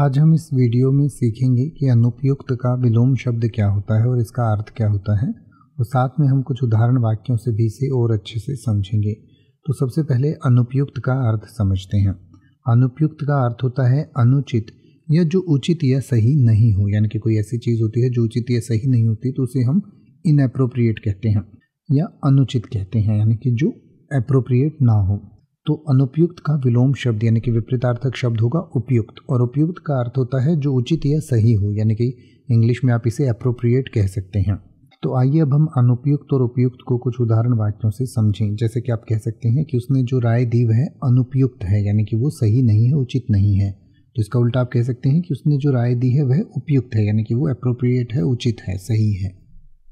आज हम इस वीडियो में सीखेंगे कि अनुपयुक्त का विलोम शब्द क्या होता है और इसका अर्थ क्या होता है और साथ में हम कुछ उदाहरण वाक्यों से भी इसे और अच्छे से समझेंगे तो सबसे पहले अनुपयुक्त का अर्थ समझते हैं अनुपयुक्त का अर्थ होता है अनुचित या जो उचित या सही नहीं हो यानी कि कोई ऐसी चीज़ होती है जो उचित या सही नहीं होती तो उसे हम इनअप्रोप्रिएट कहते हैं या अनुचित कहते हैं यानी कि जो अप्रोप्रिएट ना हो तो अनुपयुक्त का विलोम शब्द यानी कि विपरीतार्थक शब्द होगा उपयुक्त और उपयुक्त का अर्थ होता है जो उचित या सही हो यानी कि इंग्लिश में आप इसे अप्रोप्रिएट कह सकते हैं तो आइए अब हम अनुपयुक्त और उपयुक्त को कुछ उदाहरण वाक्यों से समझें जैसे कि आप कह सकते हैं कि उसने जो राय दी वह अनुपयुक्त है यानी कि वो सही नहीं है उचित नहीं है तो इसका उल्टा आप कह सकते हैं कि उसने जो राय दी है वह उपयुक्त है यानी कि वो अप्रोप्रिएट है उचित है सही है